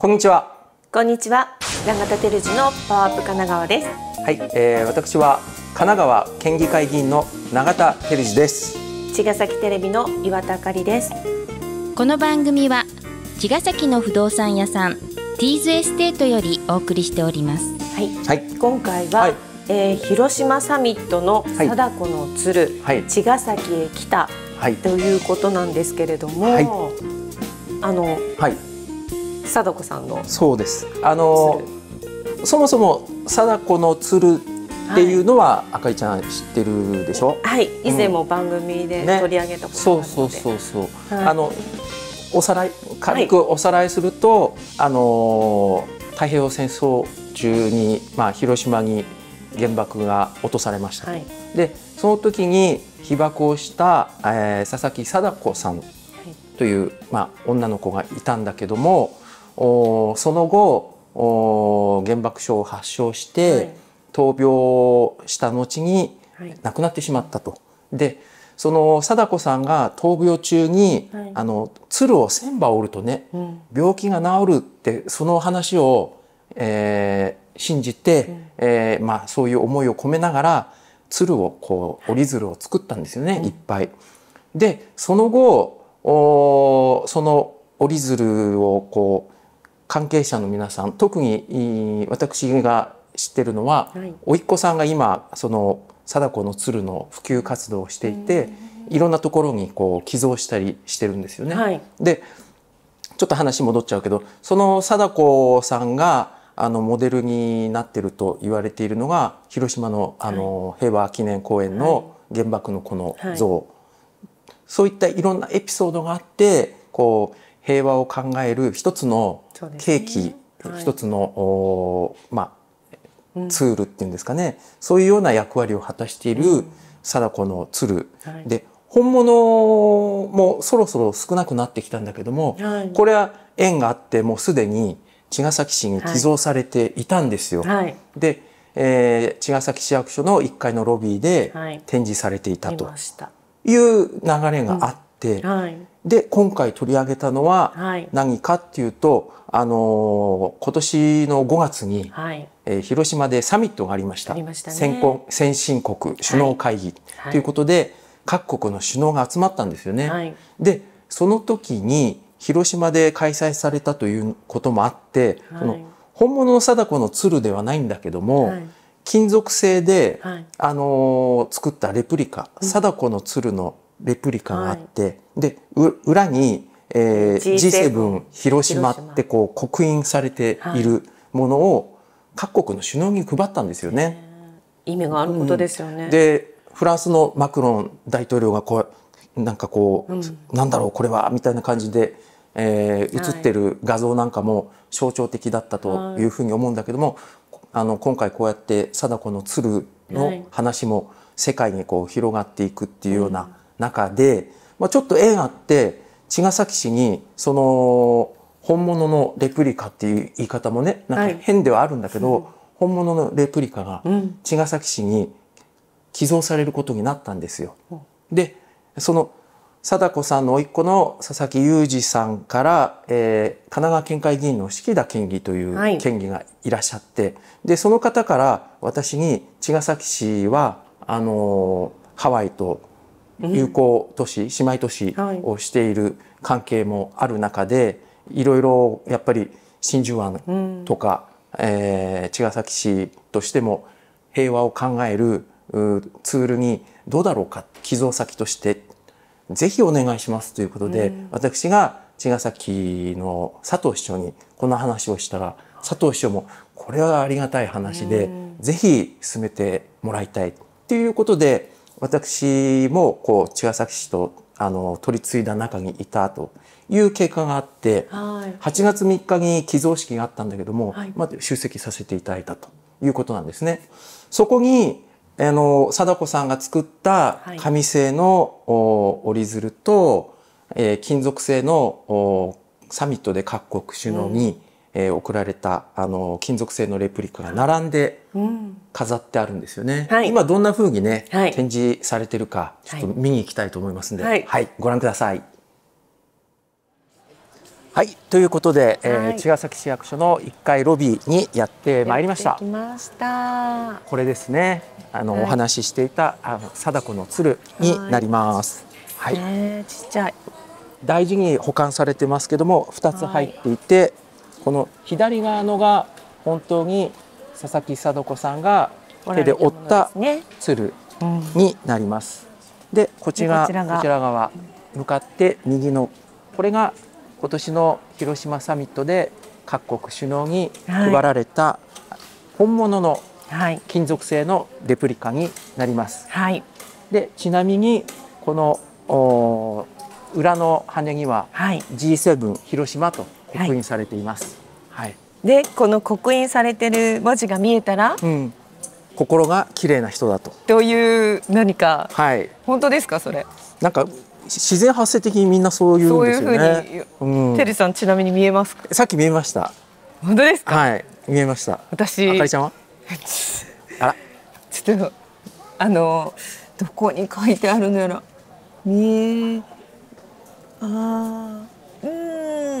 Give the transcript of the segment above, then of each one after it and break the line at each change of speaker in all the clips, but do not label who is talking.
こんにちは。こんにちは。永田照次のパワーアップ神奈川です。はい、えー、私は神奈川県議会議員の永田照次です。茅ヶ崎テレビの岩田あかりです。この番組は茅ヶ崎の不動産屋さんティーズエステートよりお送りしております。はい。はい、今回は、はい、えー、広島サミットの貞子の鶴、はい、茅ヶ崎へ来た、はい、ということなんですけれども、はい、あの、はい、貞子さんのそうですあのそもそも貞子の鶴っていうのは、あかりちゃん知ってるでしょはい以前も番組で取り上げたことがあるのね、そうそうそうそう、はい、あのおさらい軽くおさらいすると、はい、あの太平洋戦争中に、まあ、広島に原爆が落とされました、はい、でその時に被爆をした、えー、佐々木貞子さんという、まあ、女の子がいたんだけどもおその後お原爆症を発症して、闘病した後に亡くなってしまったと。でその貞子さんが闘病中に、はい、あの鶴を1,000羽折るとね、うん、病気が治るってその話を、えー、信じて、うん、えー、まあ、そういう思いを込めながら鶴をこう折り鶴を作ったんですよね、はい、いっぱい。でその後おその折り鶴をこう関係者の皆さん特に私が知ってるのは、はい、おいっ子さんが今その貞子の鶴の普及活動をしていていろんなところにこう寄贈したりしてるんですよね。はい、でちょっと話戻っちゃうけどその貞子さんがあのモデルになってると言われているのが広島のあの、平和記念公園の原爆のこの像、そういったいろんなエピソードがあってこう平和を考える一つの契機、ねはい、一つの、まあ、ツールっていうんですかね、うん、そういうような役割を果たしている貞子の鶴、うんはい、で本物もそろそろ少なくなってきたんだけども、はい、これは縁があってもうすでに茅ヶ崎市に寄贈されていたんですよ。で、えー、茅ヶ崎市役所の1階のロビーで展示されていたという流れがあって。うん、はい、で今回取り上げたのは何かっていうと、はい、あの今年の5月に、はい、えー、広島でサミットがありました、ね、先先進国首脳会議、ということで、各国の首脳が集まったんですよね。でその時に広島で開催されたということもあって、その本物の貞子の鶴ではないんだけども、金属製で、あのー、作ったレプリカ、うん、貞子の鶴のレプリカがあって、はい、で裏に、えー、G7 広島ってこう刻印されているものを各国の首脳に配ったんですよね。意味があることですよね、うん、でフランスのマクロン大統領がこうなんかこう、うん、なんだろうこれはみたいな感じで、えー、映ってる画像なんかも象徴的だったというふうに思うんだけども、はい、あの今回こうやって貞子の鶴の話も世界にこう広がっていくっていうような、中で、まあ、ちょっと縁あって茅ヶ崎市にその本物のレプリカっていう言い方もねなんか変ではあるんだけど、はい、本物のレプリカが茅ヶ崎市に寄贈されることになったんですよ。うん、でその貞子さんの甥っ子の佐々木裕二さんから、えー、神奈川県会議員の敷田県議という県議がいらっしゃって、はい、でその方から私に茅ヶ崎市はあのー、ハワイと友好都市、姉妹都市をしている関係もある中で、い、ろいろやっぱり真珠湾とか、うん、えー、茅ヶ崎市としても平和を考えるツールにどうだろうか寄贈先としてぜひお願いしますということで、うん、私が茅ヶ崎の佐藤市長にこの話をしたら佐藤市長もこれはありがたい話で、うん、ぜひ進めてもらいたいっていうことで私もこう茅ヶ崎市とあの取り継いだ中にいたという経過があって、はい、8月3日に寄贈式があったんだけども、はい、まあ、出席させていただいたということなんですね。そこにあの貞子さんが作った紙製の、はい、折り鶴と、えー、金属製のサミットで各国首脳に、うんえー、送られたあの金属製のレプリカが並んで飾ってあるんですよね。うんはい、今どんな風にね、はい、展示されてるかちょっと見に行きたいと思いますんで、はい、はい、ご覧ください。はい、ということで、えー、茅ヶ崎市役所の1階ロビーにやってまいりました。ましたこれですね、あの、お話ししていたあの貞子の鶴になります。はい、えー、ちっちゃい。大事に保管されてますけども2つ入っていて、この左側のが本当に佐々木貞子さんが手で折った鶴になります。でこちらこちら側向かって右のこれが今年の広島サミットで各国首脳に配られた本物の金属製のレプリカになります。はい、でちなみにこの裏の羽には G7 広島と刻印されています。はい。でこの刻印されてる文字が見えたら、うん、心が綺麗な人だと。という何か、はい、本当ですかそれ？なんか自然発生的にみんなそういうんですよね。うううん、テルさんちなみに見えますか？さっき見えました。本当ですか？はい、見えました。私、あかりちゃんは？あら、ちょっとあのどこに書いてあるのやら見えああ。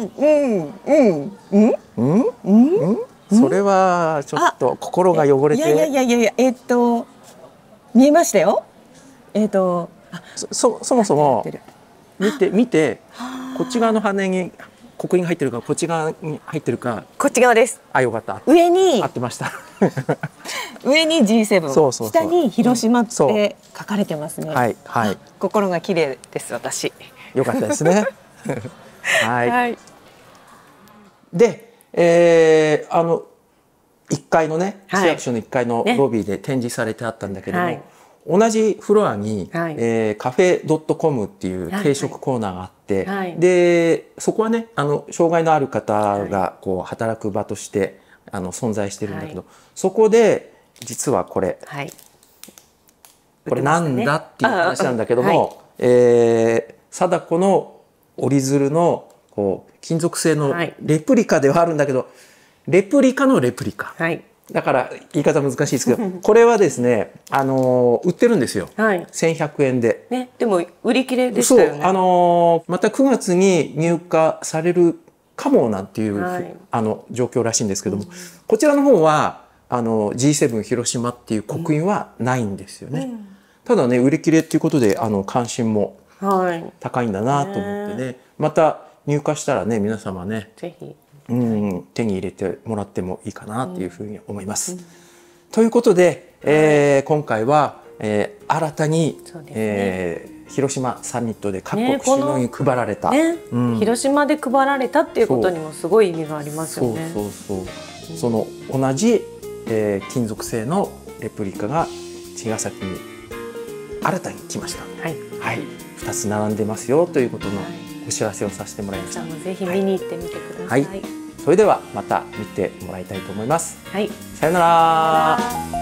うんうんうんうんうんそれはちょっと心が汚れていやいやいやいやえー、っと見えましたよえー、っとあそそもそも見て見てこっち側の羽に刻印が入ってるかこっち側に入ってるかこっち側ですあよかった上に合ってました上に G7 そうそう下に広島って書かれてますね、うん、はいはい心が綺麗です私
よかったですね
はい、はいで、えー、あの1階のね、市役所の1階のロビーで展示されてあったんだけども、ねはい、同じフロアに、はい、えー、カフェドットコムっていう定食コーナーがあって、はい、でそこはねあの障害のある方がこう働く場としてあの存在してるんだけど、そこで実はこれ、これなんだっていう話なんだけども、ねえー、貞子の折り鶴のこう金属製のレプリカではあるんだけど、はい、レプリカのレプリカ、はい、だから言い方難しいですけどこれはですね、あのー、売ってるんですよ、はい、1100円で、ね、でも売り切れでした、ね、そう、あのー、また9月に入荷されるかもなんていう、はい、あの状況らしいんですけども、うん、こちらの方はあの G7 広島っていう刻印はないんですよね、うん、ただね売り切れっていうことであの関心も高いんだなと思ってね、また入荷したらね皆様ねぜひうん手に入れてもらってもいいかなというふうに思います。うんうん、ということで、えー、今回は、えー、新たに、ねえー、広島サミットで各国首脳に配られた、ねねうん、広島で配られたっていうことにもすごい意味がありますよね。そうそうそうその同じ、えー、金属製のレプリカが茅ヶ崎に新たに来ました。はい、はい、2つ並んでますよということの、はいお知らせをさせてもらいました。ぜひ見に行ってみてください。はい、それではまた見てもらいたいと思います。はい、さよなら